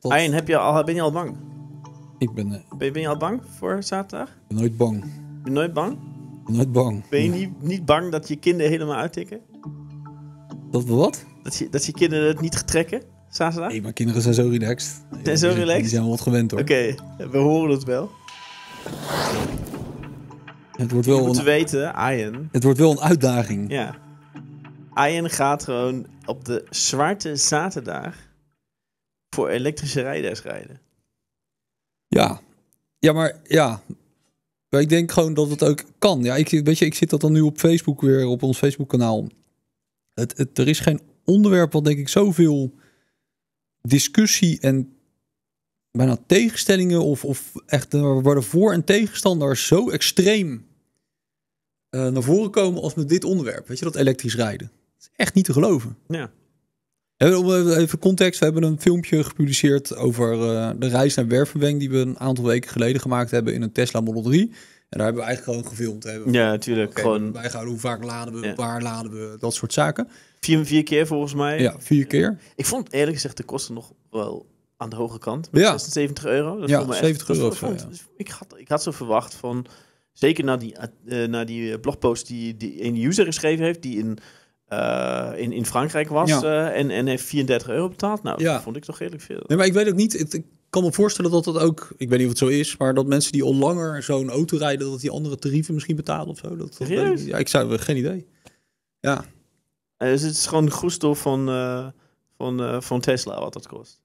Tot, heb je al, ben je al bang? Ik ben... Eh, ben, je al bang voor zaterdag? Ik ben nooit bang. Ben je nooit bang? Nooit bang. Ben je niet, niet bang dat je kinderen helemaal uittikken? Dat wat? Dat je, dat je kinderen het niet getrekken? Zaterdag? Nee, maar kinderen zijn zo relaxed. Zijn zo relaxed? Die zijn wel wat gewend hoor. Oké, we horen het wel. Het wordt wel je moet een... weten, Het wordt wel een uitdaging. Ja. Ian gaat gewoon op de zwarte zaterdag voor elektrische rijders rijden. Ja, ja maar ja. Maar ik denk gewoon dat het ook kan. Ja, ik, weet je, ik zit dat dan nu op Facebook weer, op ons Facebook-kanaal. Het, het, er is geen onderwerp wat denk ik zoveel discussie en bijna tegenstellingen of, of echt waar de voor- en tegenstanders zo extreem eh, naar voren komen als met dit onderwerp. Weet je, dat elektrisch rijden. Dat is echt niet te geloven. Ja. Even context, we hebben een filmpje gepubliceerd over eh, de reis naar Wervenweng die we een aantal weken geleden gemaakt hebben in een Tesla Model 3. En daar hebben we eigenlijk gewoon gefilmd. Hebben ja, natuurlijk. gewoon... Bijgehouden hoe vaak laden we, waar laden we, dat soort zaken. Vier, vier keer volgens mij. Ja, vier keer. Ik vond eerlijk gezegd de kosten nog wel aan de hoge kant. Met ja. 76 euro. Dat ja, 70 echt, euro. Dus ik, had, ik had zo verwacht van, zeker na die, uh, na die blogpost die, die een user geschreven heeft, die in eh, in, in Frankrijk was eh, en, en heeft 34 euro betaald. Nou, ja. dat vond ik toch eerlijk veel. Nee, maar ik weet ook niet. Ik, kan me voorstellen dat dat ook, ik weet niet of het zo is, maar dat mensen die al langer zo'n auto rijden, dat die andere tarieven misschien betalen of zo. Dat, ik, ja, ik zou eh, geen idee. Ja. Dus het is gewoon de gusto van, van, van Tesla wat dat kost.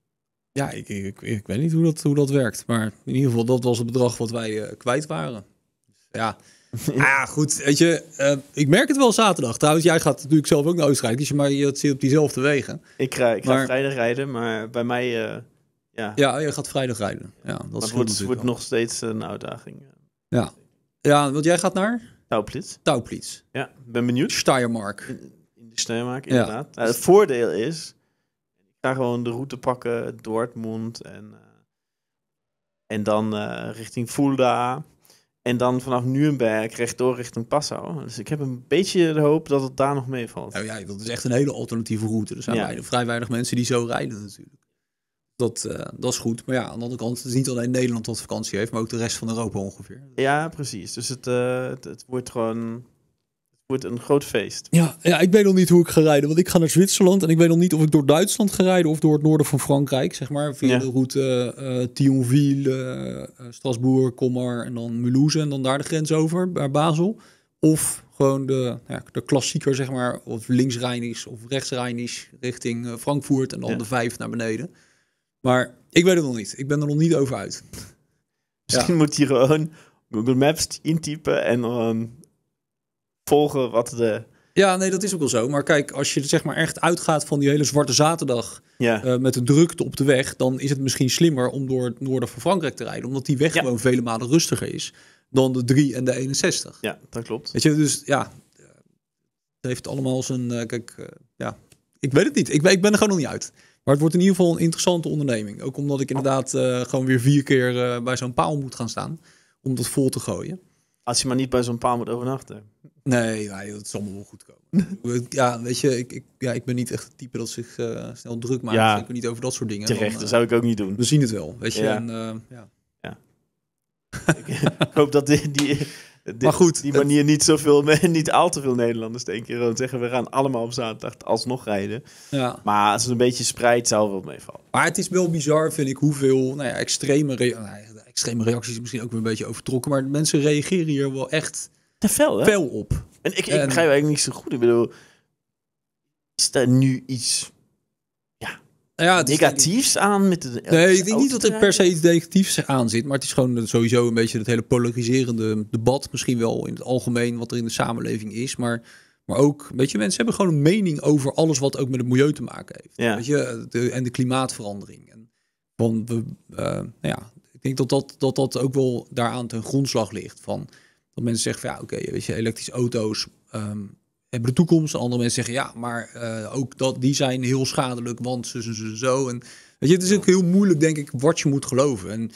Ja, ik, ik, ik, weet niet hoe dat, hoe dat werkt. Maar in ieder geval, dat was het bedrag wat wij kwijt waren. Dus, ja, Nou ja, goed. Weet je, eh, ik merk het wel zaterdag. Trouwens, jij gaat natuurlijk zelf ook naar Oostenrijk. Dus je, maar je zit op diezelfde wegen. Ik, uh, ik ga vrijdag rijden, maar bij mij... Eh, ja. ja, je gaat vrijdag rijden. Ja, dat wordt, wordt nog steeds een uitdaging. Ja. ja, want jij gaat naar? Tauplitz Tauplitz Ja, ben benieuwd. Steiermark. in de Steiermark, inderdaad. Nou, het voordeel is... Ik ga gewoon de route pakken, Dortmund en... Eh, en dan richting Fulda... En dan vanaf Nuremberg rechtdoor richting Passau. Dus ik heb een beetje de hoop dat het daar nog meevalt. Nou ja, dat is echt een hele alternatieve route. Er zijn vrij weinig mensen die zo rijden natuurlijk. Dat, eh, dat is goed. Maar ja, aan de andere kant, het is niet alleen Nederland dat vakantie heeft, maar ook de rest van Europa ongeveer. Ja, precies. Dus het, eh, het wordt gewoon wordt een groot feest. Ja, ja, ik weet nog niet hoe ik ga rijden. Want ik ga naar Zwitserland en ik weet nog niet of ik door Duitsland ga rijden of door het noorden van Frankrijk. Zeg maar via de route uh, Thionville, uh, Strasbourg, Colmar en dan Mulhouse en dan daar de grens over naar Basel. Of gewoon de, ja, de klassieker, zeg maar, of links Rijnisch of rechts Rijnisch richting uh, Frankfurt en dan de vijf naar beneden. Maar ik weet het nog niet. Ik ben er nog niet over uit. Misschien moet hier gewoon Google Maps intypen en dan volgen wat de... Ja, nee, dat is ook wel zo. Maar kijk, als je zeg maar echt uitgaat van die hele zwarte zaterdag ja. Eh, met de drukte op de weg, dan is het misschien slimmer om door het noorden van Frankrijk te rijden, omdat die weg gewoon vele malen rustiger is dan de 3 en de 61. Ja, dat klopt. Weet je, dus ja, het heeft allemaal zijn, eh, kijk, eh, ja, ik weet het niet. Ik, ik ben er gewoon nog niet uit. Maar het wordt in ieder geval een interessante onderneming. Ook omdat ik inderdaad gewoon weer vier keer bij zo'n paal moet gaan staan om dat vol te gooien. Als je maar niet bij zo'n paal moet overnachten. Nee, nou, dat zal me wel goed komen. ja, weet je, ik, ik, ja, ik ben niet echt het type dat zich eh, snel druk maakt. Ja, ik ben niet over dat soort dingen. Terecht, dat eh, zou ik ook niet doen. We zien het wel, weet je. Ja. Eh, ja. ja. ik hoop dat die, die die manier niet zoveel, niet al te veel Nederlanders denken. keer zeggen, we gaan allemaal op zaterdag alsnog rijden. Ja. Maar als het een beetje spreidt, zou wel meevallen. Maar het is wel bizar, vind ik, hoeveel nou ja, extreme, nou extreme reacties misschien ook weer een beetje overtrokken. Maar mensen reageren hier wel echt te fel, hè? op. En ik, ik en... eigenlijk niet zo goed. Ik bedoel, is nu iets ja, ja negatiefs aan? Met de, nee, ik denk niet dat er per se iets negatiefs aan zit. Maar het is gewoon sowieso een beetje het hele polariserende debat. Misschien wel in het algemeen wat er in de samenleving is. Maar maar ook, weet je, mensen hebben gewoon een mening over alles wat ook met het milieu te maken heeft. Ja. Weet je, de, en de klimaatverandering. En, we, eh, nou ja, ik denk dat dat, dat dat ook wel daaraan ten grondslag ligt. Van mensen zeggen van ja, oké, weet je, elektrische auto's ehm, hebben de toekomst. Andere mensen zeggen ja, maar eh, ook dat, die zijn heel schadelijk, want ze ze zo, En weet je, het is ook heel moeilijk, denk ik, wat je moet geloven. En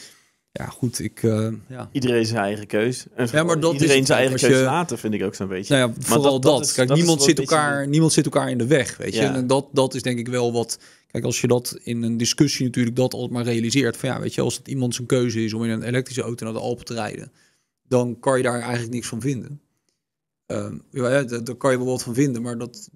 ja, goed, ik... Eh, ja. Iedereen zijn eigen keus. En ja, maar dat iedereen zijn eigen keus je, later, vind ik ook zo'n beetje. Nou maar vooral dat. kijk, niemand, zit elkaar, niemand zit elkaar in de weg, weet je. En dat, dat is denk ik wel wat... Kijk, als je dat in een discussie natuurlijk dat altijd maar realiseert... van ja, weet je, als het iemand zijn keuze is om in een elektrische auto naar de Alpen te rijden dan kan je daar eigenlijk niks van vinden. Ehm, ja, daar, kan je wel wat van vinden, maar dat,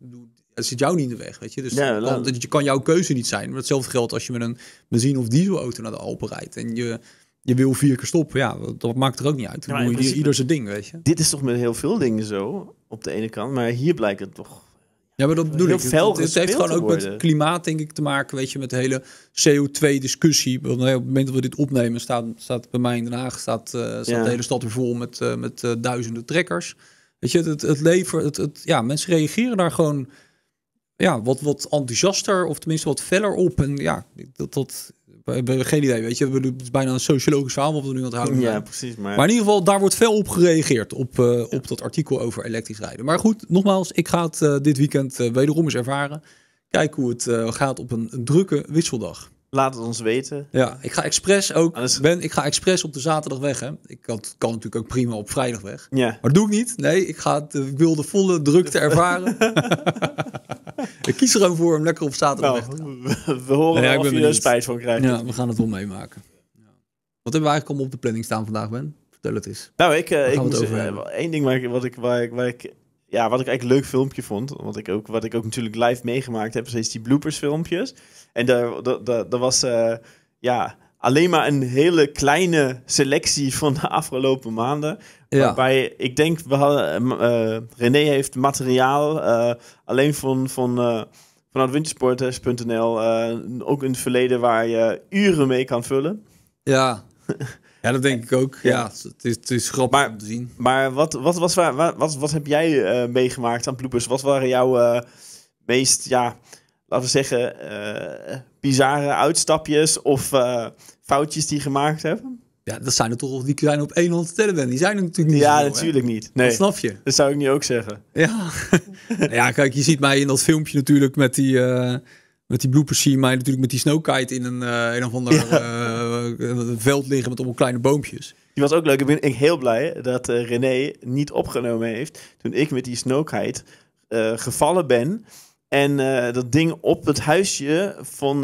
zit jou niet in de weg, weet je. Dus ja, dat je kan jouw keuze niet zijn. hetzelfde geldt als je met een benzine- of dieselauto naar de Alpen rijdt en je je wil vier keer stoppen, ja, dat maakt er ook niet uit. Dan ieder zijn ding, weet je. Dit is toch met heel veel dingen zo, op de ene kant. Maar hier blijkt het toch ja, maar dat bedoel ik. veel. het heeft gewoon ook met klimaat, denk ik, te maken. Weet je, met de hele CO2-discussie. op het moment dat we dit opnemen, staat, staat bij mij in Den Haag staat, uh, staat de hele stad er vol met, eh, met eh, duizenden trekkers. Weet je, het, het levert. Het, ja, mensen reageren daar gewoon ja, wat, wat enthousiaster of tenminste wat feller op. En ja, dat, dat, geen idee, weet je. We is bijna een sociologische verhaal wat we nu aan het houden Ja, precies. Maar... maar in ieder geval, daar wordt veel op gereageerd. Op, eh, op dat artikel over elektrisch rijden. Maar goed, nogmaals. Ik ga het eh, dit weekend eh, wederom eens ervaren. Kijk hoe het gaat op een, een drukke wisseldag. Laat het ons weten. Ja, ik ga expres ook. Ben, ik ga expres op de zaterdag weg. Hè. Ik kan, kan natuurlijk ook prima op vrijdag weg. Ja. Maar doe ik niet. Nee, ik, ga het, ik wil de volle drukte ervaren. ik kies er gewoon voor om lekker op zaterdag weg te nou, gaan. We horen nee, veel ja, er spijt van krijgen. Ja, we gaan het wel meemaken. Ja. Wat hebben we eigenlijk allemaal op de planning staan vandaag, Ben? Vertel het eens. Nou, ik, uh, ik moet, zeggen, eh, één ding waar ik, wat ik, waar, ik, waar ik ja, wat ik eigenlijk een leuk filmpje vond, want ik ook, wat ik ook natuurlijk live meegemaakt heb, is die bloopers filmpjes. En daar, was eh, ja, alleen maar een hele kleine selectie van de afgelopen maanden. Ja. Waarbij ik denk, we hadden, eh, eh, René heeft materiaal alleen van, van, vanuit wintersporters.nl ook in het verleden waar je uren mee kan vullen. Ja, Ja, dat denk ik ook. Ja, het is, het is grappig om te zien. Maar wat, wat, was, wat, wat, wat heb jij eh, meegemaakt aan bloepers? Wat waren jouw eh, meest, ja, laten we zeggen, eh, bizarre uitstapjes of foutjes die je gemaakt hebben? Ja, dat zijn er toch die kleine op één hand te tellen ben. Die zijn er natuurlijk niet. Ja, natuurlijk niet. Nee. Dat snap je. Dat zou ik niet ook zeggen. Ja. ja, kijk, je ziet mij in dat filmpje natuurlijk met die met die bloepers zie mij natuurlijk met die snowkite in een, uh, een of ander eh, eh, veld liggen met allemaal kleine boompjes. Die was ook leuk. Ik ben ik heel blij dat uh, René niet opgenomen heeft toen ik met die snowkite gevallen ben. En dat ding op het huisje van,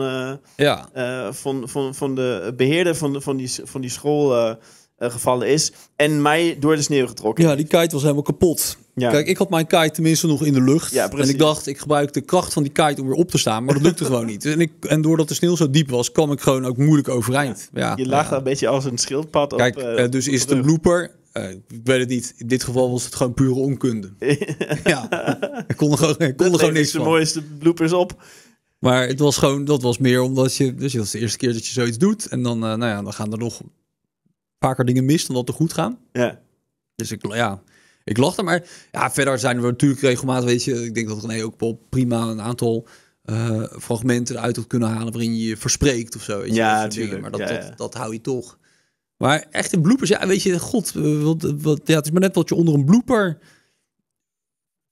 ja. van, van, van de beheerder van, van, die, van die school gevallen is. En mij door de sneeuw getrokken. Ja, die kite was helemaal kapot. Ja. Kijk, ik had mijn kite tenminste nog in de lucht. en ik dacht, ik gebruik de kracht van die kite om weer op te staan. Maar dat lukte gewoon niet. Dus en, ik, en doordat de sneeuw zo diep was, kwam ik gewoon ook moeilijk overeind. Ja. je lag daar een beetje als een schildpad Kijk, eh, eh, dus op. dus is het een blooper? Eh, ik weet het niet. In dit geval was het gewoon pure onkunde. ja, ik kon er gewoon, ik kon er gewoon niks de mooiste bloopers op. Maar het was gewoon, dat was meer omdat je, dus dat is de eerste keer dat je zoiets doet. En dan, nou ja, dan gaan er nog vaker dingen mis dan dat er goed gaan. Ja. Dus ik, ja, ik lachte. Maar ja, verder zijn we natuurlijk regelmatig, weet je, ik denk dat René ook prima een aantal eh, fragmenten eruit had kunnen halen waarin je je verspreekt of zo. Weet je, ja, natuurlijk. Maar dat, Dat, dat, hou je toch. Maar echt in bloepers, ja, weet je, god, eh, wat, wat, ja, het is maar net wat je onder een blooper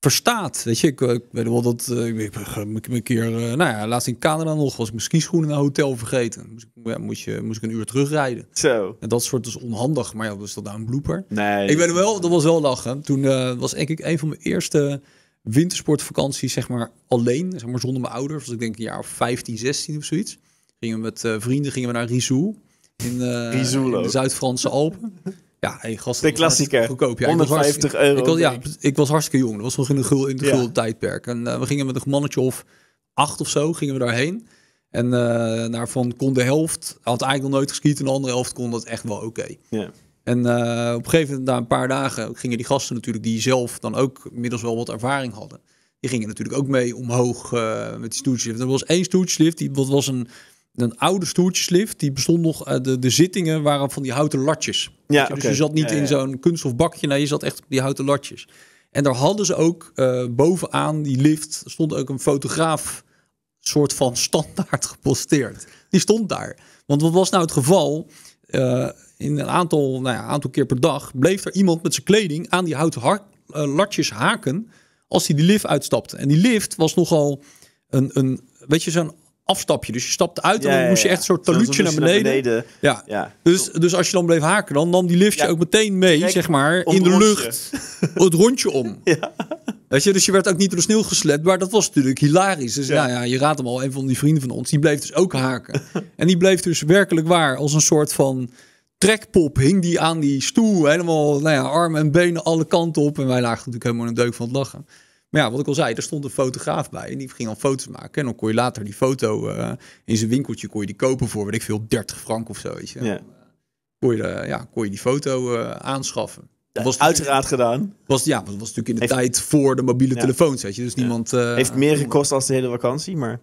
verstaat. Weet je, ik, ik weet wel dat eh, ik, ik, ik een keer, eh, nou ja, laatst in Canada nog was ik mijn skischoenen naar een hotel vergeten. Moest ik, je, moest ik een uur terugrijden. Zo. En dat soort is onhandig, maar ja, was dat nou een blooper? Nee. Ik weet wel, dat was wel lachen. Toen eh, was ik een van mijn eerste wintersportvakanties, zeg maar alleen, zeg maar zonder mijn ouders. Dus ik denk een jaar of 15, 16 of zoiets. Gingen we met vrienden gingen we naar Rizou in, uh, in de Zuid-Franse Alpen. Ja, hey, gast, de klassieker. Goedkoop, ja. 150 euro. Ik was, ja, ik was hartstikke jong. Dat was nog in, de gul, tijdperk. En eh, we gingen met een mannetje of acht of zo, gingen we daarheen. En daarvan eh, kon de helft, had eigenlijk nog nooit geschiet, en de andere helft kon dat echt wel oké. Okay. En eh, op een gegeven moment, na een paar dagen, gingen die gasten natuurlijk, die zelf dan ook middels wel wat ervaring hadden, die gingen natuurlijk ook mee omhoog met die stoetjeslift. Er was één stoetjeslift, die, was een een oude stoeltjeslift. Die bestond nog, eh, de, de zittingen waren van die houten latjes. Ja, je? Dus je zat niet in zo'n kunststof bakje, nee, je zat echt op die houten latjes. En daar hadden ze ook eh, bovenaan die lift stond ook een fotograaf soort van standaard geposteerd. Die stond daar. Want wat was nou het geval? Eh, in een aantal, nou ja, aantal keer per dag bleef er iemand met zijn kleding aan die houten latjes haken als hij die lift uitstapte. En die lift was nogal een, een weet je, zo'n afstapje. Dus je stapte uit en dan moest je echt zo'n taluutje naar beneden. Naar beneden. Ja. Dus, dus als je dan bleef haken, dan nam die liftje ook meteen mee, zeg maar, in de lucht het rondje om. Weet je, dus je werd ook niet door sneeuw geslept, maar dat was natuurlijk hilarisch. Dus ja. Nou ja, je raadt hem al, een van die vrienden van ons, die bleef dus ook haken. en die bleef dus werkelijk waar als een soort van trekpop hing die aan die stoel. Helemaal, nou ja, armen en benen alle kanten op. En wij lagen natuurlijk helemaal een deuk van het lachen. Maar ja, wat ik al zei, er stond een fotograaf bij. En die ging al foto's maken. En dan kon je later die foto eh, in zijn winkeltje kon je die kopen voor, weet ik veel, 30 frank of zo. Weet je. Ja. Eh, kon, je, ja, kon je die foto eh, aanschaffen. Dat was uiteraard gedaan. Was, ja, was natuurlijk in de tijd voor de mobiele telefoons. Weet je. Dus niemand, heeft meer gekost als de hele vakantie, maar...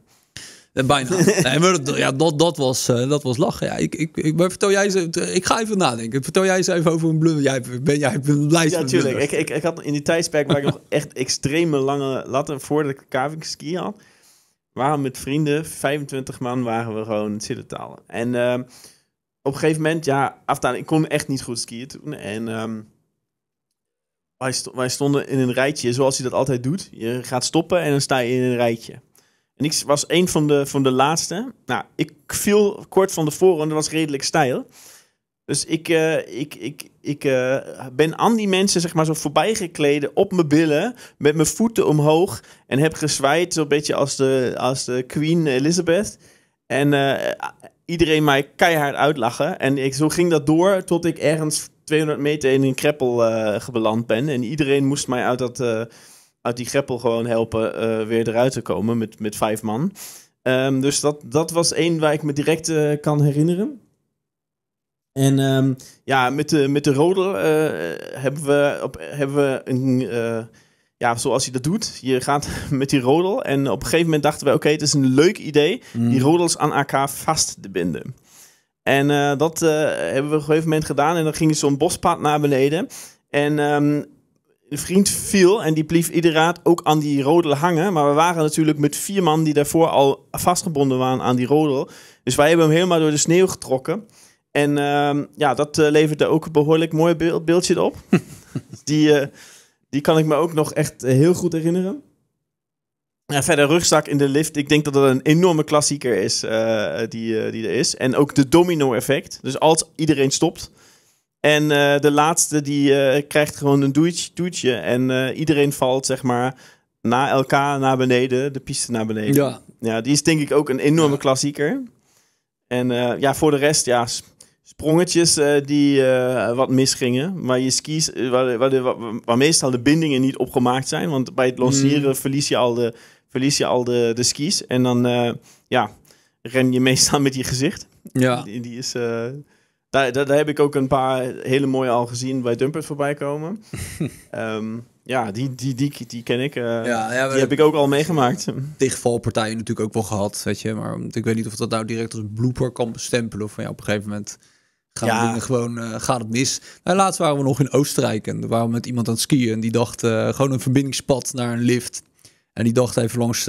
Eh, bijna. nee, maar ja, dat, dat, was, eh, dat was lachen. Ja, ik, ik, ik, maar vertel jij eens, ik ga even nadenken. Vertel jij eens even over een blunder. Jij, ben jij blij Ja, natuurlijk. Ik, ik, ik, had in die tijdsperk waar ik nog echt extreme lange latten voordat ik kaving ski had, waren met vrienden, 25 man, waren we gewoon zitten En ehm, op een gegeven moment, ja, aftaan, ik kon echt niet goed skiën toen. En ehm, wij, stonden in een rijtje, zoals hij dat altijd doet. Je gaat stoppen en dan sta je in een rijtje. En ik was een van de, van de laatste. Nou, ik viel kort van de voorronde, dat was redelijk stijl. Dus eh, ik, ik, ik, ik eh, ben aan die mensen zeg maar, zo voorbij gekleden op mijn billen, met mijn voeten omhoog. En heb gezwaaid, zo'n beetje als de, als de Queen Elizabeth. En eh, iedereen mij keihard uitlachen. En ik, zo ging dat door tot ik ergens 200 meter in een kreppel gebeland ben. En iedereen moest mij uit dat uit die greppel gewoon helpen eh, weer eruit te komen met, met vijf man. Ehm, dus dat, dat was één waar ik me direct eh, kan herinneren. En ehm, ja, met de, met de rode eh, hebben we, op, hebben we een, ja, zoals je dat doet, je gaat met die rodel. En op een gegeven moment dachten we, oké, het is een leuk idee mhm. die rodels aan elkaar vast te binden. En dat hebben we op een gegeven moment gedaan. En dan ging zo'n bospad naar beneden. En um, een vriend viel en die bleef inderdaad ook aan die rodel hangen. Maar we waren natuurlijk met vier man die daarvoor al vastgebonden waren aan die rodel. Dus wij hebben hem helemaal door de sneeuw getrokken. En ehm, ja, dat eh, levert er ook een behoorlijk mooi beeldje op. die, eh, die kan ik me ook nog echt eh, heel goed herinneren. Ja, verder rugzak in de lift. Ik denk dat dat een enorme klassieker is die, die er is. En ook de domino effect. Dus als iedereen stopt, en eh, de laatste die eh, krijgt gewoon een doetje. doetje. En eh, iedereen valt zeg maar na elkaar naar beneden, de piste naar beneden. Ja. ja die is denk ik ook een enorme klassieker. En ja, voor de rest, ja, sprongetjes die wat misgingen. Maar je skis, waar, waar, waar, meestal de bindingen niet opgemaakt zijn. Want bij het mm. lanceren verlies je al, de, verlies je al de, de skis. En dan, ja, ren je meestal met je gezicht. Ja. die is daar, daar, heb ik ook een paar hele mooie al gezien bij Dumpert voorbij komen. Ehm, ja, die, die, die, die ken ik. Eh, die heb ik ook al meegemaakt. Tegenvalpartijen natuurlijk ook wel gehad, weet je. Maar ik weet niet of dat nou direct als blooper kan bestempelen. Of van ja, op een gegeven moment gaan dingen gewoon, uh, gaat het mis. Nou, laatst waren we nog in Oostenrijk en daar waren we met iemand aan het skiën. En die dacht eh, gewoon een verbindingspad naar een lift. En die dacht even langs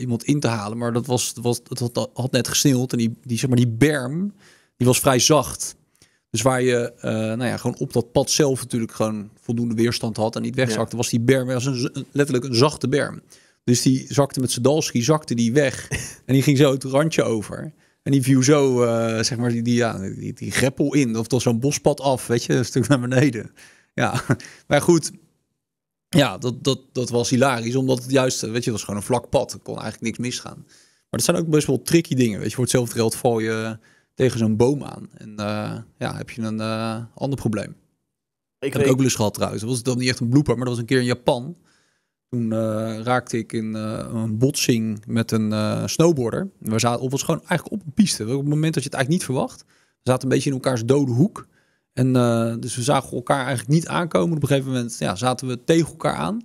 iemand in te halen. Maar dat was, was, het had, net gesneeuwd. En die, die, zeg maar, die berm die was vrij zacht. Dus waar je eh, nou ja, gewoon op dat pad zelf natuurlijk gewoon voldoende weerstand had en niet wegzakte, was die berm was een, letterlijk een zachte berm. Dus die zakte met dalski, zakte die weg en die ging zo het randje over. En die viel zo, eh, zeg maar, die, die, ja, die, die greppel in of toch zo'n bospad af, weet je, een stuk naar beneden. Ja, maar goed, ja, dat, dat, dat was hilarisch, omdat het juist, eh, weet je, dat was gewoon een vlak pad. Er kon eigenlijk niks misgaan. Maar dat zijn ook best wel tricky dingen, weet je, voor hetzelfde geld val je tegen zo'n boom aan. En eh, ja, heb je een eh, ander probleem. Ik heb ook wel eens gehad trouwens. Dat was dan niet echt een blooper, maar dat was een keer in Japan. Toen eh, raakte ik in een botsing met een uh, snowboarder. We zaten op, was gewoon eigenlijk op een piste. Op het moment dat je het eigenlijk niet verwacht. We zaten een beetje in elkaars dode hoek. En dus we zagen elkaar eigenlijk niet aankomen. Op een gegeven moment ja, zaten we tegen elkaar aan.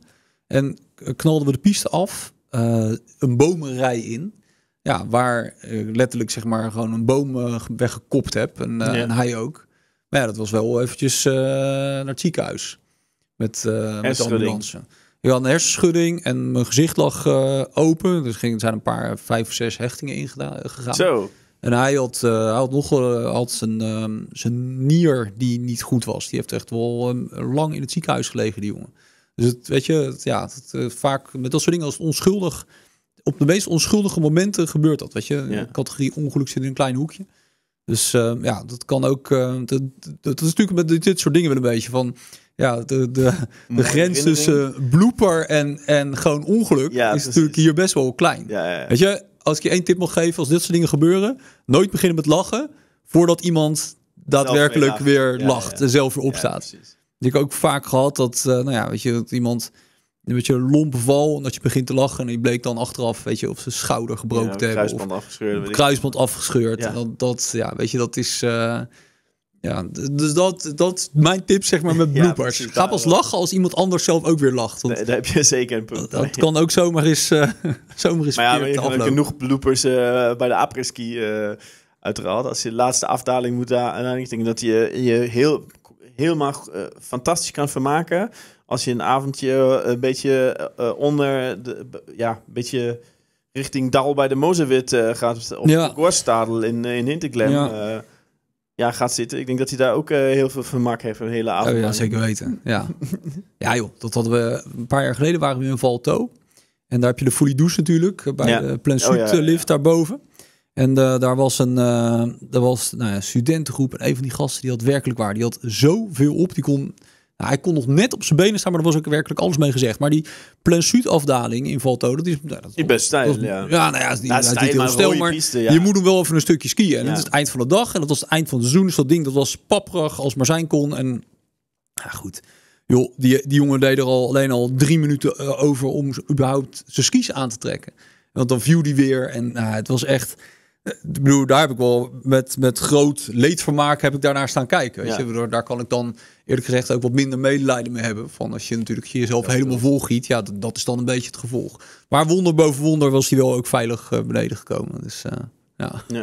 En knalden we de piste af. een bomenrij in ja, waar eh, letterlijk zeg maar gewoon een boom eh, weggekopt heb. Eh, en, hij ook. Maar ja, dat was wel eventjes naar het ziekenhuis. Met, met de ambulance. Ik had een hersenschudding en mijn gezicht lag open. Dus ging, zijn een paar vijf of zes hechtingen ingegaan. Zo. En hij had, uh, hij had nog had zijn, ehm, zijn nier die niet goed was. Die heeft echt wel ehm, lang in het ziekenhuis gelegen, die jongen. Dus het, weet je, het, ja, vaak met dat soort dingen als onschuldig op de meest onschuldige momenten gebeurt dat. Weet je, categorie ongeluk zit in een klein hoekje. Dus eh, ja, dat kan ook. Uh, dat, dat, is natuurlijk met dit soort dingen wel een beetje van. Ja, de, de, de grens tussen eh, blooper en, en gewoon ongeluk ja, is natuurlijk hier best wel klein. weet je, als ik je één tip mag geven, als dit soort dingen gebeuren, nooit beginnen met lachen voordat iemand daadwerkelijk weer, lacht en zelf weer opstaat. ik heb ook vaak gehad dat, nou ja, weet je, dat iemand een beetje lompen val. En dat je begint te lachen. En die bleek dan achteraf, weet je, of zijn schouder gebroken ja, te hebben. Kruisband afgescheurd. Kruisband afgescheurd. dat, dat, ja, weet je, dat is... Eh, ja, dus dat, dat mijn tip zeg maar met bloopers. Ja, Ga pas lachen als iemand anders zelf ook weer lacht. Want heb je zeker een punt. Dat, kan ook zomaar eens, uh, zomaar eens maar ja, maar genoeg bloopers eh, bij de apreski uh, uiteraard. Als je de laatste afdaling moet daar aan denk dat je je heel, helemaal fantastisch kan vermaken als je een avondje eh, een beetje eh, eh, onder, de, ja, een beetje richting Dal bij de Mozewit uh, gaat, op ja. Gorstadel in, in Hinterglem, ja. ja. gaat zitten. Ik denk dat hij daar ook heel veel vermak heeft een hele avond. Oh zeker weten. Ja. ja joh, dat hadden we een paar jaar geleden waren we in Valto. En daar heb je de Fully Douche natuurlijk, bij de Plansuit oh, ja, lift daarboven. En daar was een daar was, nou ja, studentengroep. En een van die gasten die had werkelijk waar. Die had zoveel op. Die kon nou, hij kon nog net op zijn benen staan, maar er was ook werkelijk alles mee gezegd. Maar die Plensuit-afdaling in Valto, dat is... Nou, dat, best stijl, ja. Ja, nou ja, is niet, stijl, niet heel maar piste, ja. je moet hem wel even een stukje skiën. En ja. dat is het eind van de dag en dat was het eind van het seizoen. Dus dat ding, dat was papperig als maar zijn kon. En ja, goed. Joh, die, die jongen deed er al, alleen al drie minuten eh, over om überhaupt zijn skis aan te trekken. Want dan viel die weer en nou, het was echt... Ik bedoel, daar heb ik wel met, met groot leedvermaak heb ik daarnaar staan kijken. Weet Daar kan ik dan eerlijk gezegd ook wat minder medelijden mee hebben. Van als je natuurlijk jezelf ja, helemaal volgiet, ja, dat, is dan een beetje het gevolg. Maar wonder boven wonder was hij wel ook veilig eh, beneden gekomen. Dus, eh, ja.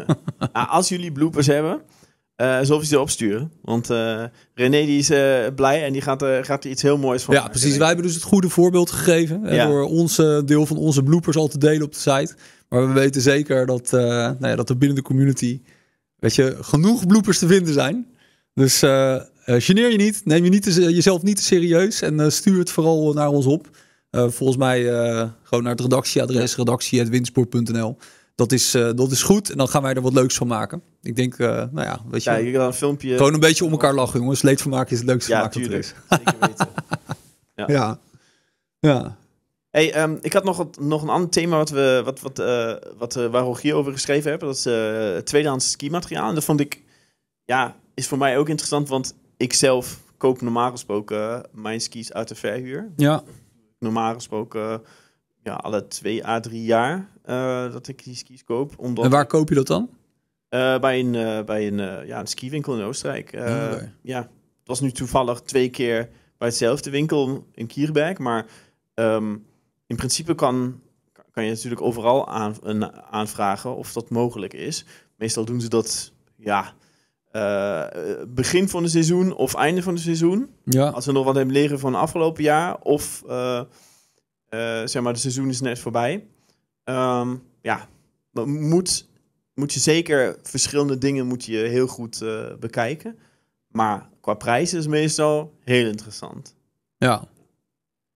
Ah, als jullie bloepers hebben, uh, eh, zoveel ze opsturen. Want René die is blij en die gaat, gaat er iets heel moois van. Ja, precies. Wij hebben dus het goede voorbeeld gegeven. Door ons deel van onze bloopers al te delen op de site. Maar we weten zeker dat, eh, nou ja, dat er binnen de community weet je, genoeg bloepers te vinden zijn. Dus eh, eh, geneer je niet, neem je niet jezelf niet te serieus en stuur het vooral naar ons op. volgens mij gewoon naar het redactieadres, redactie.winspoor.nl dat is, dat is goed. En dan gaan wij er wat leuks van maken. Ik denk, uh, nou ja, weet je. een filmpje... Gewoon een beetje om elkaar lachen, jongens. Leedvermaak is het leukste ja, dat er is. Zeker weten. ja. ja. Hey, ehm, ik had nog, nog een ander thema wat we, wat, wat, uh, wat, eh, waar Rogier over geschreven hebben. Dat is uh, tweedehands ski-materiaal. En dat vond ik, ja, is voor mij ook interessant. Want ik zelf koop normaal gesproken mijn skis uit de verhuur. Ja. Normaal gesproken, ja, alle twee à drie jaar dat ik die skis koop. Omdat en waar koop je dat dan? bij een, bij een, ja, een skiwinkel in Oostenrijk. Oh, ja, het was nu toevallig twee keer bij hetzelfde winkel in Kierberg. Maar... Um, in principe kan, kan je natuurlijk overal aan, een, eh, aanvragen of dat mogelijk is. Meestal doen ze dat ja, eh, begin van het seizoen of einde van het seizoen. Ja. Als we nog wat hebben liggen van afgelopen jaar. Of uh, zeg maar, het seizoen is net voorbij. Ehm, ja, moet, moet je zeker verschillende dingen moet je heel goed bekijken. Maar qua prijzen is meestal heel interessant. Ja.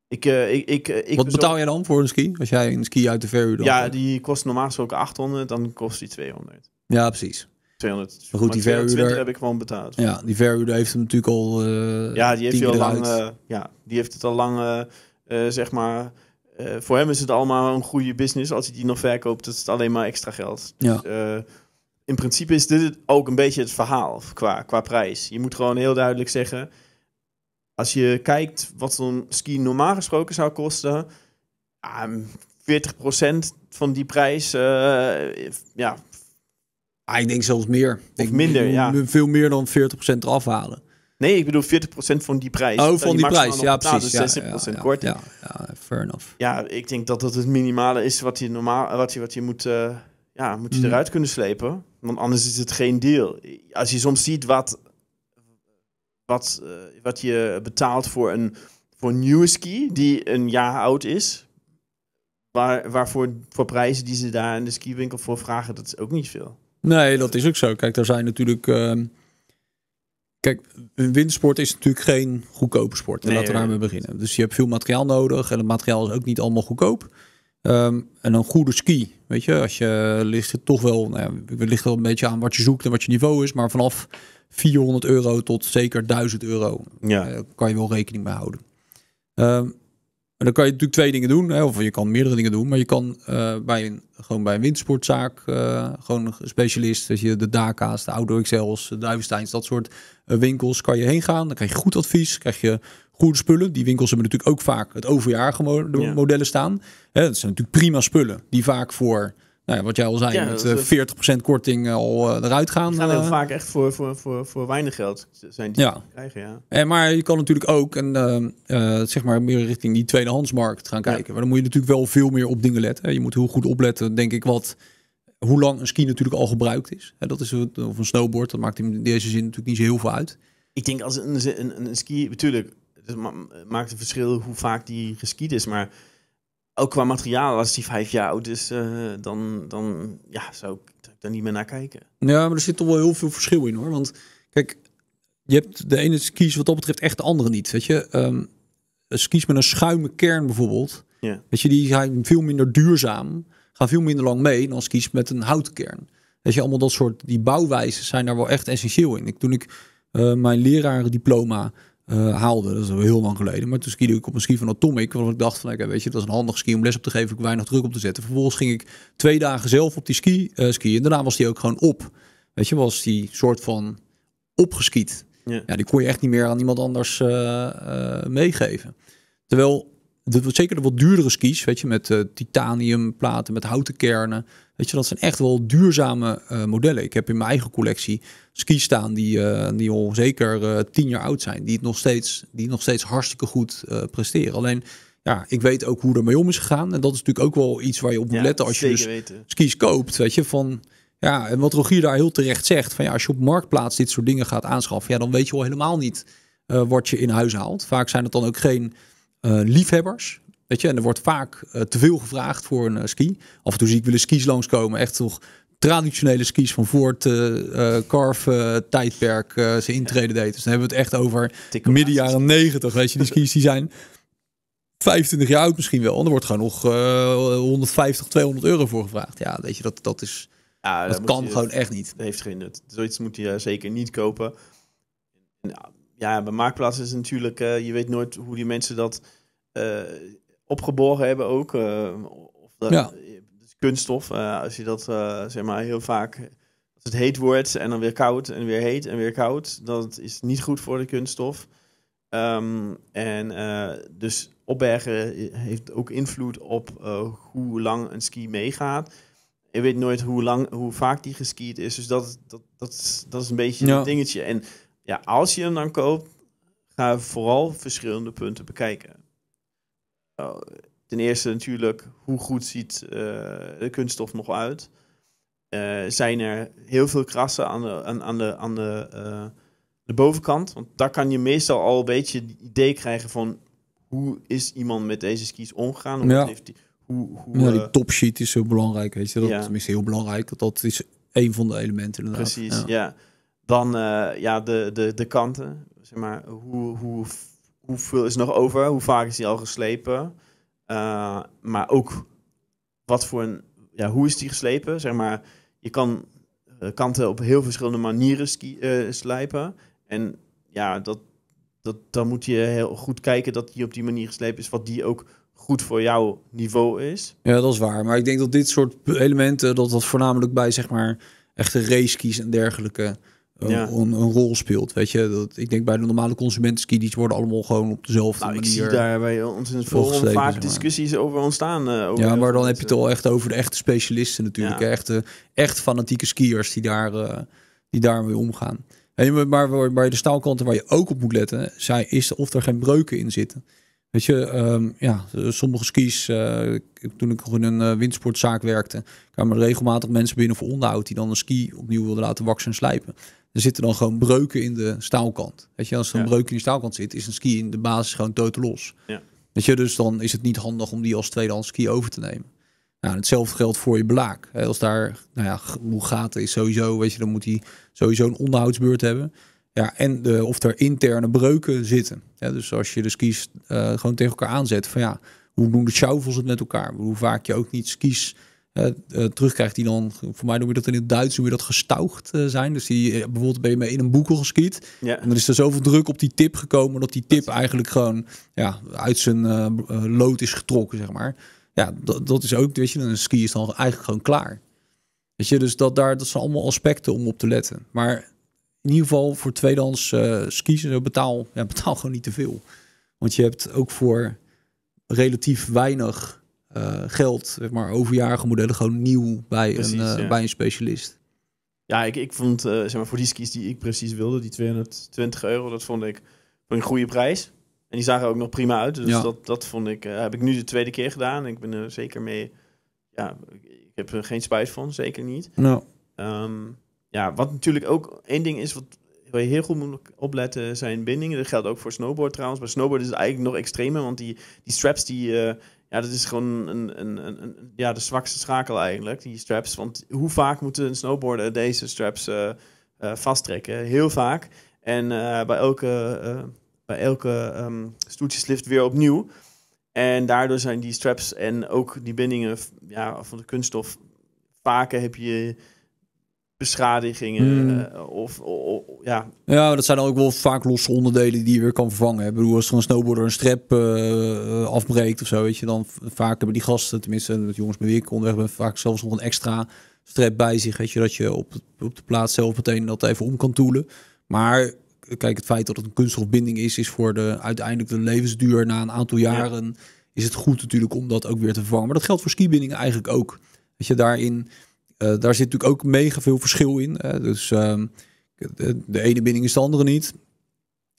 Eh, ik, ik, ik, eh, ik Wat betaal jij dan voor een ski? Als jij een ski uit de verhuur Ja, die kost normaal gesproken 800, dan kost die 200. Ja, precies. 200. Maar goed, die verhuurder heb ik gewoon betaald. Ja, die verhuurder heeft hem natuurlijk al. Eh, ja, die heeft al lang. ja, die heeft het al lang, zeg maar. voor hem is het allemaal een goede business. Als hij die nog verkoopt, is het alleen maar extra geld. Dus, ja. in principe is dit ook een beetje het verhaal qua, qua prijs. Je moet gewoon heel duidelijk zeggen als je kijkt wat zo'n ski normaal gesproken zou kosten, 40% ah, van die prijs, uh, ja. Ah, ik denk zelfs meer. Of ik, minder, ja. Veel meer dan 40% eraf halen. Nee, ik bedoel 40% van die prijs. Oh, van die, prijs, ja precies. Dus ja, ja, korting. Ja, fair enough. Ja, ik denk dat dat het minimale is wat je, normaal, wat je, wat je moet, eh, ja, moet je mm. eruit kunnen slepen. Want anders is het geen deal. Als je soms ziet wat wat, eh, wat je betaalt voor een, voor nieuwe ski die een jaar oud is. Waar, waarvoor voor prijzen die ze daar in de skiwinkel voor vragen, dat is ook niet veel. Nee, dat is ook zo. Kijk, daar zijn natuurlijk. Uh, kijk, windsport is natuurlijk geen goedkope sport. En laten we daarmee beginnen. Dus je hebt veel materiaal nodig. En het materiaal is ook niet allemaal goedkoop. Ehm, en een goede ski. Weet je, als je ligt het toch wel. Nou ja, ligt wel een beetje aan wat je zoekt en wat je niveau is. Maar vanaf 400 euro tot zeker 1000 euro. Ja. Eh, kan je wel rekening mee houden. Ehm, en dan kan je natuurlijk twee dingen doen, hè, of je kan meerdere dingen doen, maar je kan eh, bij een, gewoon bij een wintersportzaak, eh, gewoon een specialist, als je de Daka's, de Outdoor Excels, de Duivensteins, dat soort winkels, kan je heen gaan. Dan krijg je goed advies, krijg je goede spullen. Die winkels hebben natuurlijk ook vaak het overjarige modellen staan. dat zijn natuurlijk prima spullen, die vaak voor nou ja, wat jij al zei, ja, met uh, eh, 40% korting eh, al eh, eruit gaan. gaan heel vaak echt voor, voor, voor, voor weinig geld zijn die ja. krijgen, ja. En, maar je kan natuurlijk ook en, ehm, zeg maar meer richting die tweedehandsmarkt gaan kijken. Ja. Maar dan moet je natuurlijk wel veel meer op dingen letten. Je moet heel goed opletten, denk ik, wat, hoe lang een ski natuurlijk al gebruikt is. Dat is of een snowboard, dat maakt in deze zin natuurlijk niet zo heel veel uit. Ik denk als een, een, een, ski, natuurlijk, het maakt een verschil hoe vaak die geskiet is, maar ook qua materiaal was die vijf jaar oud. Dus dan, dan ja, zou ik daar niet meer naar kijken. Ja, maar er zit toch wel heel veel verschil in hoor. Want kijk, je hebt de ene skis wat dat betreft echt de andere niet. Weet je, um, skis met een schuime kern bijvoorbeeld. Ja. Weet je, die zijn veel minder duurzaam. Gaan veel minder lang mee dan skis met een houtkern. Weet je, allemaal dat soort, die bouwwijzen zijn daar wel echt essentieel in. Ik, toen ik uh, mijn lerarendiploma eh, haalde. Dat is heel lang geleden. Maar toen skiede ik op een ski van Atomic. Want ik dacht van, okay, weet je, dat is een handig ski om les op te geven. Ik weinig druk op te zetten. Vervolgens ging ik twee dagen zelf op die ski eh, skiën. En daarna was die ook gewoon op. Weet je, was die soort van opgeskiet. Ja. die kon je echt niet meer aan iemand anders eh, meegeven. Terwijl, de, zeker de wat duurdere skis, weet je, met titaniumplaten, met houten kernen. Weet je, dat zijn echt wel duurzame eh, modellen. Ik heb in mijn eigen collectie skis staan die, uh, die al zeker eh, tien jaar oud zijn. Die het nog steeds, die nog steeds hartstikke goed presteren. Alleen, ja, ik weet ook hoe er mee om is gegaan. En dat is natuurlijk ook wel iets waar je op moet letten als je dus skis koopt. Weet je, van... Ja, en wat Rogier daar heel terecht zegt, van ja, als je op marktplaats dit soort dingen gaat aanschaffen, ja, dan weet je wel helemaal niet wat je in huis haalt. Vaak zijn het dan ook geen liefhebbers Weet je, en er wordt vaak eh, te veel gevraagd voor een eh, ski. Af en toe zie ik willen eens skis langskomen. Echt toch traditionele skis van voor het eh, uh, Carve tijdperk ze ze intrede deed. Dus dan hebben we het echt over Tickle midden jaren negentig. Weet je, die skis die zijn 25 jaar oud misschien wel. En er wordt gewoon nog 150, 200 euro voor gevraagd. Ja, weet je, dat, dat is... Ja, dat kan gewoon echt niet. Dat heeft geen nut. Zoiets moet je zeker niet kopen. Nou, ja, bij Marktplaats is natuurlijk... je weet nooit hoe die mensen dat opgeborgen hebben ook. Eh, of dat, dus kunststof, eh, als je dat eh, zeg maar heel vaak als het heet wordt en dan weer koud en weer heet en weer koud. Dat is niet goed voor de kunststof. Ehm, en dus opbergen heeft ook invloed op hoe lang een ski meegaat. Je weet nooit hoe lang, hoe vaak die geskiet is. Dus dat, dat, dat, is, dat is een beetje een dingetje. En ja, als je hem dan koopt, ga vooral verschillende punten bekijken. Nou, ten eerste natuurlijk, hoe goed ziet eh, de kunststof nog uit? Eh, zijn er heel veel krassen aan de, aan, de, aan de, eh, de bovenkant? Want daar kan je meestal al een beetje het idee krijgen van... hoe is iemand met deze skis omgegaan? Hoe heeft die, hoe, hoe, topsheet is zo belangrijk, weet je. Dat ja. is heel belangrijk, dat, is een van de elementen Precies, ja. Dan ja, de, de, de kanten, zeg maar, hoe... hoe hoeveel is nog over? Hoe vaak is die al geslepen? Eh, maar ook wat voor een. Ja, hoe is die geslepen? Zeg maar, je kan eh, kanten op heel verschillende manieren ski, eh, slijpen. En ja, dat, dat, dan moet je heel goed kijken dat die op die manier geslepen is, wat die ook goed voor jouw niveau is. Ja, dat is waar. Maar ik denk dat dit soort elementen, dat dat voornamelijk bij zeg maar echte race en dergelijke een, rol speelt. Weet je, dat, ik denk bij de normale consumenten ski's worden allemaal gewoon op dezelfde nou, Ik zie daar bij ons in het vaak discussies over ontstaan. Eh, over ja, maar dan heb je het al echt over de echte specialisten natuurlijk. Ja. Echte, echt fanatieke skiers die, daar, uh, die daarmee omgaan. En, maar bij de staalkanten waar je ook op moet letten, zij is of er geen breuken in zitten. Weet je, ehm, ja, sommige skis, eh, toen ik nog in een windsportzaak werkte, kwamen regelmatig mensen binnen voor onderhoud die dan een ski opnieuw wilden laten waksen en slijpen er zitten dan gewoon breuken in de staalkant. Weet je, als er een breuk in de staalkant zit, is een ski in de basis gewoon totaal los. Ja. Weet je, dus dan is het niet handig om die als tweedehands ski over te nemen. Nou, hetzelfde geldt voor je blaak. Als daar, nou ja, hoe gaten is sowieso, weet je, dan moet hij sowieso een onderhoudsbeurt hebben. Ja, en de, of er interne breuken zitten. Ja, dus als je de skis eh, gewoon tegen elkaar aanzet, van ja, hoe doen de shovels het met elkaar? Hoe vaak je ook niet skis eh, eh, terugkrijgt die dan, voor mij noem je dat in het Duits, hoe je dat gestaucht eh, zijn. Dus die, bijvoorbeeld ben je mee in een boekel geschiet. Ja. En dan is er zoveel druk op die tip gekomen dat die tip eigenlijk gewoon ja, uit zijn lood is getrokken, zeg maar. Ja, dat, dat is ook, weet je, een ski is dan eigenlijk gewoon klaar. Dat je, dus dat, daar, dat zijn allemaal aspecten om op te letten. Maar in ieder geval voor tweedehands uh, skis betaal, ja, betaal gewoon niet te veel. Want je hebt ook voor relatief weinig eh, geld, zeg maar overjarige modellen, gewoon nieuw bij, een, eh, bij een specialist. Ja, ik, ik vond eh, zeg maar, voor die skis die ik precies wilde, die 220 euro, dat vond ik een goede prijs. En die zagen ook nog prima uit. Dus dat, dat vond ik, heb ik nu de tweede keer gedaan. Ik ben er zeker mee. Ja, ik heb er geen spijt van, zeker niet. Nou. ja, wat natuurlijk ook één ding is wat, waar je heel goed moet opletten zijn bindingen. Dat geldt ook voor snowboard trouwens. Bij snowboard is het eigenlijk nog extremer, want die, die straps die, uh, ja, dat is gewoon een, een, een, ja, de zwakste schakel eigenlijk, die straps. Want hoe vaak moeten een snowboarder deze straps uh, uh, vasttrekken? Heel vaak. En eh, bij elke, bij elke ehm, stoeltjeslift weer opnieuw. En daardoor zijn die straps en ook die bindingen ja, van de kunststof... vaker heb je beschadigingen. Hmm. Eh, of, ja. ja, dat zijn dan ook wel vaak losse onderdelen die je weer kan vervangen. Ik bedoel, als er een snowboarder een strep eh, eh, afbreekt of zo, weet je, dan vaak hebben die gasten, tenminste met jongens met wie ik onderweg ben, vaak zelfs nog een extra strep bij zich, weet je, dat je op, op de plaats zelf meteen dat even om kan toelen. Maar kijk, het feit dat het een binding is, is voor de uiteindelijk de levensduur na een aantal jaren, is het goed natuurlijk om dat ook weer te vervangen. Maar dat geldt voor skibindingen eigenlijk ook. Dat je daarin eh, daar zit natuurlijk ook mega veel verschil in. Hè? Dus ehm, de, de ene binding is de andere niet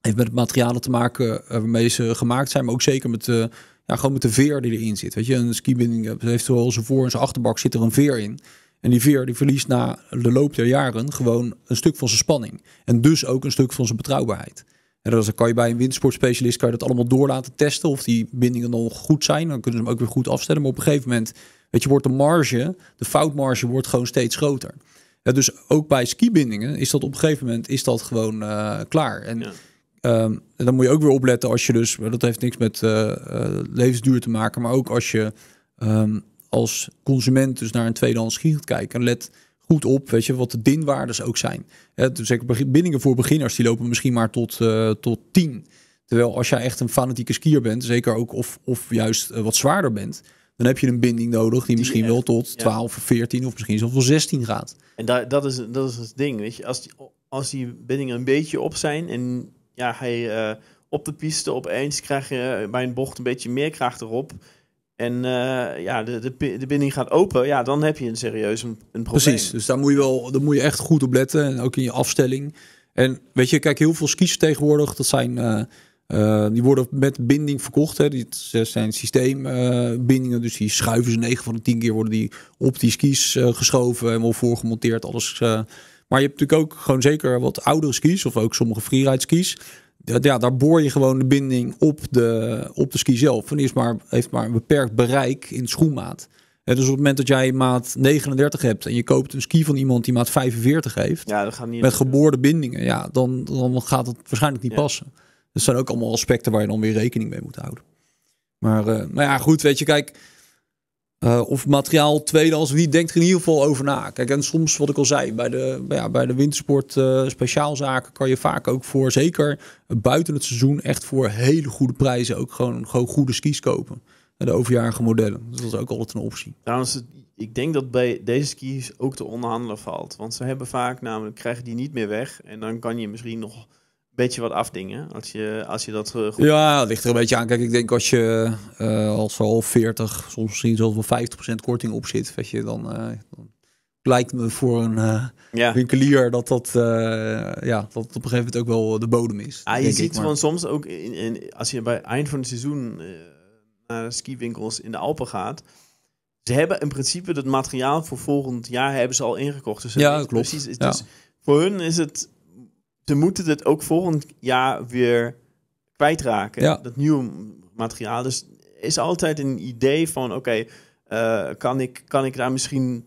heeft met het materialen te maken eh, waarmee ze gemaakt zijn, maar ook zeker met de, eh, ja, gewoon met de veer die erin zit. Weet je, een skibinding heeft zowel zijn voor- en zijn achterbak zit er een veer in. En die veer die verliest na de loop der jaren gewoon een stuk van zijn spanning. En dus ook een stuk van zijn betrouwbaarheid. En dan kan je bij een windsportspecialist kan je dat allemaal door laten testen of die bindingen nog goed zijn. Dan kunnen ze hem ook weer goed afstellen. Maar op een gegeven moment, weet je, wordt de marge, de foutmarge wordt gewoon steeds groter. Ja, dus ook bij skibindingen is dat op een gegeven moment is dat gewoon eh, klaar. Ehm, en dan moet je ook weer opletten als je dus, dat heeft niks met eh, eh, levensduur te maken, maar ook als je ehm, als consument dus naar een tweedehands ski gaat kijken. En let goed op, weet je, wat de din ook zijn. dus zeker bindingen voor beginners, die lopen misschien maar tot, eh, tot 10. Terwijl als jij echt een fanatieke skier bent, zeker ook of, of juist eh, wat zwaarder bent, dan heb je een binding nodig die, misschien eh, wel tot 12 of 14 of misschien zelfs wel 16 gaat. En dat, is, dat is het ding, weet je. Als die, als die bindingen een beetje op zijn en ja, hij uh, op de piste opeens krijg je bij een bocht een beetje meer kracht erop en eh, ja, de, de, de, binding gaat open, ja, dan heb je een serieus een, probleem. Precies, dus daar moet, je wel, daar moet je echt goed op letten en ook in je afstelling. En weet je, kijk, heel veel skis tegenwoordig, dat zijn, eh, eh, die worden met binding verkocht. Hè. zijn systeembindingen, dus die schuiven ze 9 van de 10 keer worden die op die skis geschoven, en wel voorgemonteerd, alles. maar je hebt natuurlijk ook gewoon zeker wat oudere skis, of ook sommige freeride skis ja, daar boor je gewoon de binding op de, op de ski zelf. En die is maar, heeft maar een beperkt bereik in schoenmaat. En dus op het moment dat jij maat 39 hebt en je koopt een ski van iemand die maat 45 heeft, ja, dat niet met geboorde bindingen, ja, dan, dan gaat het waarschijnlijk niet passen. Dat zijn ook allemaal aspecten waar je dan weer rekening mee moet houden. Maar, maar eh, nou ja, goed, weet je, kijk, eh, of materiaal als wie denkt er in ieder geval over na? Kijk, en soms, wat ik al zei, bij de, ja, bij de wintersport uh, speciaalzaken kan je vaak ook voor, zeker buiten het seizoen, echt voor hele goede prijzen ook gewoon, gewoon goede skis kopen. De overjarige modellen. Dus dat is ook altijd een optie. Trouwens, ik denk dat bij deze skis ook te onderhandelen valt. Want ze hebben vaak namelijk, krijgen die niet meer weg. En dan kan je misschien nog beetje wat afdingen als je, als je dat goed... Ja, ligt er een beetje aan. Kijk, ik denk als je uh, als 40, soms misschien zelfs wel 50% korting op zit, weet je, dan, eh, dan lijkt me voor een eh, ja. winkelier dat dat, ja, dat op een gegeven moment ook wel de bodem is. Ah, je ziet gewoon soms ook, in, als je bij eind van het seizoen naar skiwinkels in de Alpen gaat, ze hebben in principe het materiaal voor volgend jaar hebben ze al ingekocht. Dus ja, Precies, dus voor hun is het ze moeten het ook volgend jaar weer kwijtraken. Dat nieuwe materiaal. Dus is altijd een idee van: oké, eh, kan, ik, kan ik daar misschien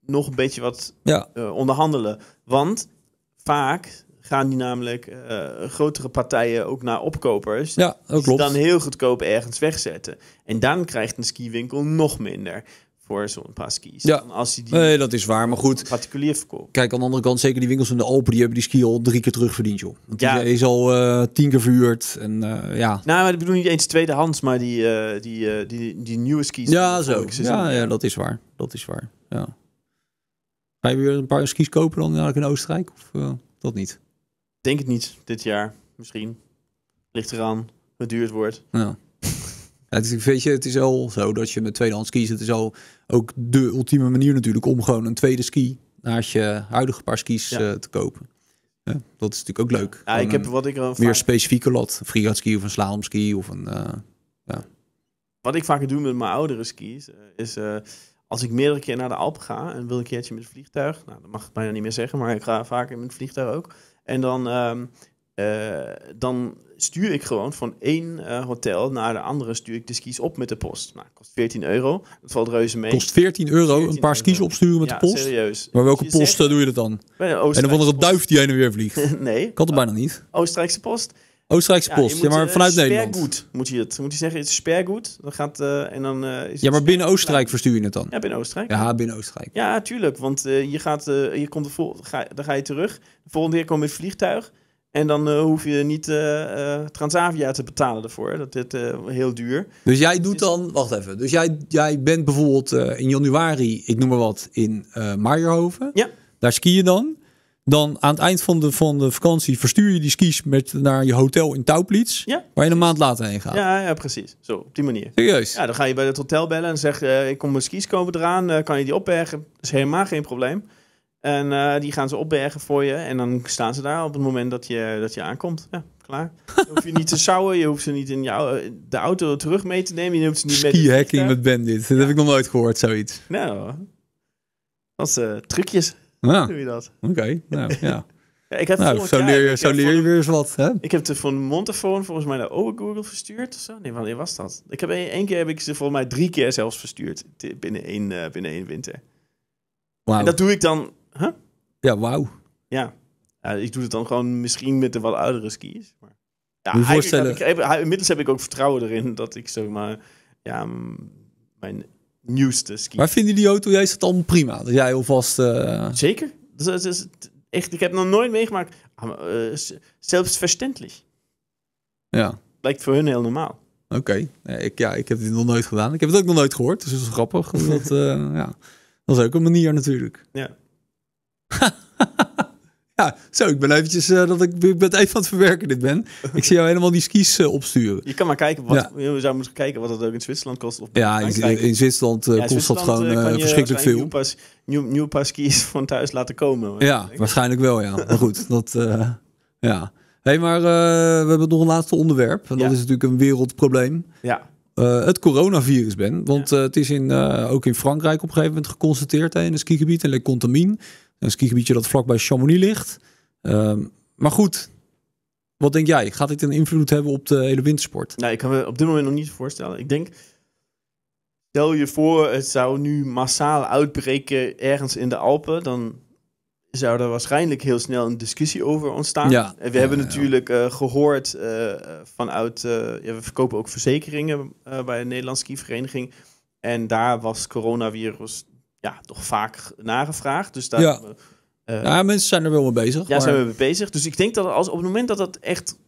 nog een beetje wat eh, onderhandelen? Want vaak gaan die namelijk eh, grotere partijen ook naar opkopers. Ja, dat Die dan heel goedkoop ergens wegzetten. En dan krijgt een skiwinkel nog minder voor zo'n paar skis. Ja, als die dat is waar. Maar goed, particulier verkoop. Kijk, aan de andere kant, zeker die winkels in de Open, die hebben die ski al drie keer terugverdiend, joh. Want ja. die is al eh, tien keer verhuurd. En, eh, ja. Nou, maar ik bedoel niet eens tweedehands, maar die, uh, die, die, die, nieuwe skis. Ja, zo. Ja, ja, dat is waar. Dat is waar, ja. Ga je weer een paar skis kopen dan eigenlijk in Oostenrijk? Of dat niet? Denk het niet, dit jaar. Misschien. Ligt eraan hoe duur het wordt. Ja het is, weet je, het is al zo dat je met tweedehands skis, het is al ook de ultieme manier natuurlijk om gewoon een tweede ski naast je huidige paar skis eh, te kopen. Ja, dat is natuurlijk ook leuk. Ja, ik heb wat ik meer specifieke lot, een ski of een ski of een. Eh, ja. Wat ik vaker doe met mijn oudere skis eh, is als ik meerdere keer naar de Alpen ga en wil een keertje met het vliegtuig, nou dat mag ik bijna niet meer zeggen, maar ik ga vaak met het vliegtuig ook. En dan, ehm, dan stuur ik gewoon van één eh, hotel naar de andere, stuur ik de skis op met de post. Nou, kost 14 euro. Dat valt reuze mee. Kost 14 euro een paar skis opsturen met de post? serieus. Maar welke post eh, doe je dat dan? en dan wordt er een duif die heen en weer vliegt. nee. Kan het bijna niet. Oostenrijkse post. Oostenrijkse post, ja, maar eh, vanuit Nederland. Spergoed moet je het. Moet je zeggen, het is spergoed. Dan gaat, en dan, is ja, maar binnen Oostenrijk verstuur je het dan? Ja, binnen Oostenrijk. Ja, binnen Oostenrijk. Ja, tuurlijk. Want je, gaat, je komt de vol ga, dan ga je terug. De volgende keer kom je met vliegtuig. En dan eh, hoef je niet eh, eh, Transavia te betalen ervoor. Dat is heel duur. Dus jij doet dan, wacht even. Dus jij, jij bent bijvoorbeeld in januari, ik noem maar wat, in uh, Ja. Daar ski je dan. Dan aan het eind van de, van de vakantie verstuur je die skis met, naar je hotel in Tauplitz. Ja, waar je een maand later heen gaat. Ja, ja, precies. Zo, op die manier. Serieus? Ja, dan ga je bij het hotel bellen en zeg ik kom mijn skis komen eraan. Uh, kan je die opbergen? Dat is helemaal geen probleem. En eh, die gaan ze opbergen voor je. En dan staan ze daar op het moment dat je, dat je aankomt. Ja, klaar. Dan hoef je niet te zouwen, Je hoeft ze niet in jouw, eh, de auto terug mee te nemen. Je hoeft ze niet mee Ski hacking met Bandit. Dat heb ik nog nooit gehoord, zoiets. Nou, dat is eh, trucjes. Ja. Doe je dat. Oké, nou ja. ja. ik heb nou, zo leer je, leer je weer eens wat. Hè? Ik heb het van Montefoon volgens mij naar Over Google verstuurd. Of zo. Nee, wanneer was dat? Ik heb één keer heb ik ze volgens mij drie keer zelfs verstuurd. Binnen één, binnen één winter. Wow. En dat doe ik dan ja, wauw. Ja. ik doe het dan gewoon misschien met de wat oudere skis Maar... Ja, voorstellen. Ik, inmiddels heb ik ook vertrouwen erin dat ik zeg maar, ja, mijn nieuwste ski. Maar vinden die auto juist dan prima? Dat jij alvast. Eh, Zeker. Dus, is echt, ik heb nog nooit meegemaakt. Ah, eh, zelfs verstandig Ja. Lijkt voor hun heel normaal. Oké. ik, ja, ik heb dit nog nooit gedaan. Ik heb het ook nog nooit gehoord. Dus dat is grappig. dat, eh, ja. dat is ook een manier natuurlijk. Ja. ja, zo, ik ben eventjes eh, dat ik, ik ben even aan het verwerken dit ben. Ik zie jou helemaal die skis eh, opsturen. Je kan maar kijken, wat, we zouden moeten kijken wat het ook in Zwitserland kost. Of ja, in, Zwitserland eh, kost dat gewoon verschrikkelijk veel. Nieuw pas, nieuw, nieuw skis van thuis laten komen. Ja, waarschijnlijk wel, ja. Maar goed, dat, ja. hey, maar we hebben nog een laatste onderwerp. En dat is natuurlijk een wereldprobleem. Ja. het coronavirus ben. Want het is in, ook in Frankrijk op een gegeven moment geconstateerd hè, in het skigebied en Le Contamine. Een skigebiedje dat vlakbij Chamonix ligt. Ehm, maar goed, wat denk jij? Gaat dit een invloed hebben op de hele wintersport? Nou, ik kan me op dit moment nog niet voorstellen. Ik denk, stel je voor, het zou nu massaal uitbreken ergens in de Alpen. Dan zou er waarschijnlijk heel snel een discussie over ontstaan. Ja. En we hebben natuurlijk eh, gehoord eh, vanuit... Uh, we verkopen ook verzekeringen bij de Nederlandse skivereniging. En daar was coronavirus ja, toch vaak nagevraagd. Dus daar, ja. ja, eh, eh, nou, mensen zijn er wel mee bezig. Ja, zijn we mee bezig. Dus ik denk dat als op het moment dat dat echt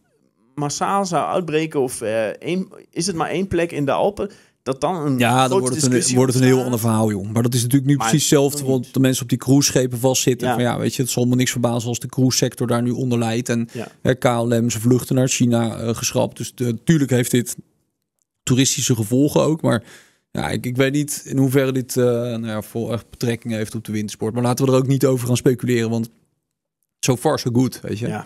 massaal zou uitbreken, of eh, één, is het maar één plek in de Alpen, dat dan een ja, dan wordt het een, wordt het een heel ander verhaal, jong. Maar dat is natuurlijk nu precies hetzelfde, want de mensen op die cruiseschepen vastzitten. Ja. Van, ja, weet je, het zal me niks verbazen als de cruise-sector daar nu onder leidt. En KLM's vluchten naar China geschrapt. Dus natuurlijk heeft dit toeristische gevolgen ook, maar ja, ik, ik weet niet in hoeverre dit uh, nou ja, vol echt betrekking heeft op de wintersport. Maar laten we er ook niet over gaan speculeren, want so far so good, weet je. Ja.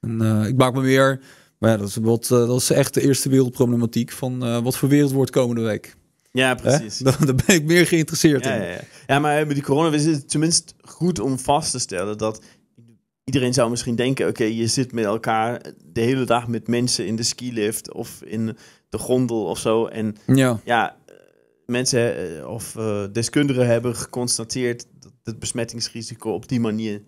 En, eh, ik maak me weer... Maar ja, dat, is wat, eh, dat is echt de eerste wereldproblematiek van wat voor wereld wordt komende week. Ja, precies. Dan, ben ik meer geïnteresseerd ja, in. Ja, ja. maar met die corona is het tenminste goed om vast te stellen dat iedereen zou misschien denken: oké, je zit met elkaar de hele dag met mensen in de skilift of in de gondel of zo. En ja, ja mensen eh, of eh, deskundigen hebben geconstateerd dat het besmettingsrisico op die manier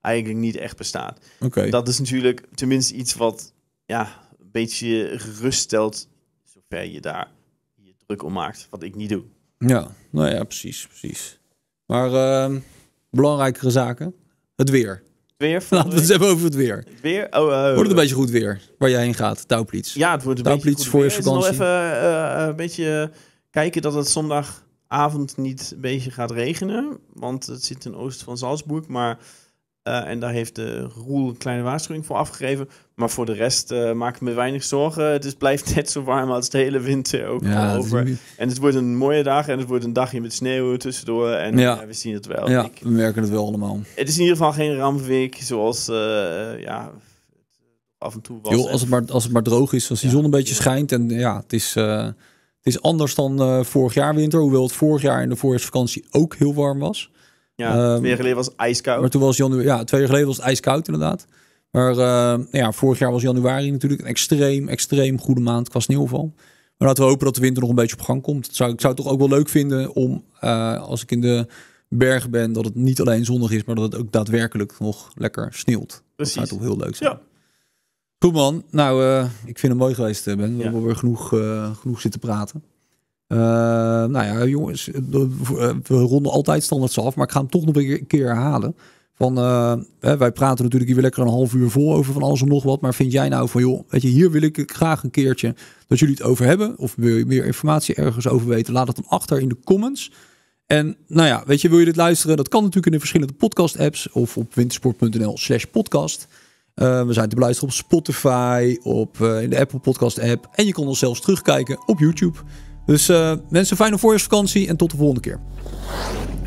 eigenlijk niet echt bestaat. Oké. Dat is natuurlijk tenminste iets wat ja, een beetje gerust stelt, zover je daar je druk om maakt, wat ik niet doe. Ja, nou ja, precies, precies. Maar uh, belangrijkere zaken, het weer. weer Laten we het hebben over het weer. Het weer? Oh, oh wordt het een oh. beetje goed weer waar jij heen gaat, Tauplitz? Ja, het wordt een beetje goed weer. voor je vakantie. Het is nog even eh, een beetje kijken dat het zondagavond niet een beetje gaat regenen. Want het zit ten oosten van Salzburg. Maar, eh, en daar heeft de Roel een kleine waarschuwing voor afgegeven. Maar voor de rest uh, maak ik me weinig zorgen. Het is, blijft net zo warm als de hele winter ook ja, over. En het wordt een mooie dag. En het wordt een dagje met sneeuw tussendoor. En ja. Eh, we zien het wel. Ja, we merken het wel allemaal. Het is in ieder geval geen rampweek zoals... Uh, ja, af en toe was. als, het maar, als het maar droog is, als die zon een beetje schijnt en ja, het is is anders dan eh, vorig jaar winter. Hoewel het vorig jaar in de voorjaarsvakantie ook heel warm was. Ja, ehm, twee jaar geleden was het ijskoud. Maar toen was januari, ja, twee jaar geleden was het ijskoud inderdaad. Maar eh, nou ja, vorig jaar was januari natuurlijk een extreem, extreem goede maand qua sneeuwval. Maar laten we hopen dat de winter nog een beetje op gang komt. zou, ik zou het toch ook wel leuk vinden om, eh, als ik in de bergen ben, dat het niet alleen zonnig is, maar dat het ook daadwerkelijk nog lekker sneeuwt. Dat zou toch heel leuk zijn. Ja. Goed man. Nou, eh, ik vind het mooi geweest, eh, Ben. We hebben weer genoeg, eh, genoeg zitten praten. nou ja, jongens, we ronden altijd standaard af, maar ik ga hem toch nog een keer herhalen. Van, wij praten natuurlijk hier weer lekker een half uur vol over van alles en nog wat. Maar vind jij nou van, joh, weet je, hier wil ik graag een keertje dat jullie het over hebben. Of wil je meer informatie ergens over weten, laat het dan achter in de comments. En nou ja, weet je, wil je dit luisteren? Dat kan natuurlijk in de verschillende podcast apps of op wintersport.nl slash podcast. Eh, we zijn te beluisteren op Spotify, op eh, in de Apple Podcast app. En je kon ons zelfs terugkijken op YouTube. Dus mensen, eh, fijne voorjaarsvakantie en tot de volgende keer.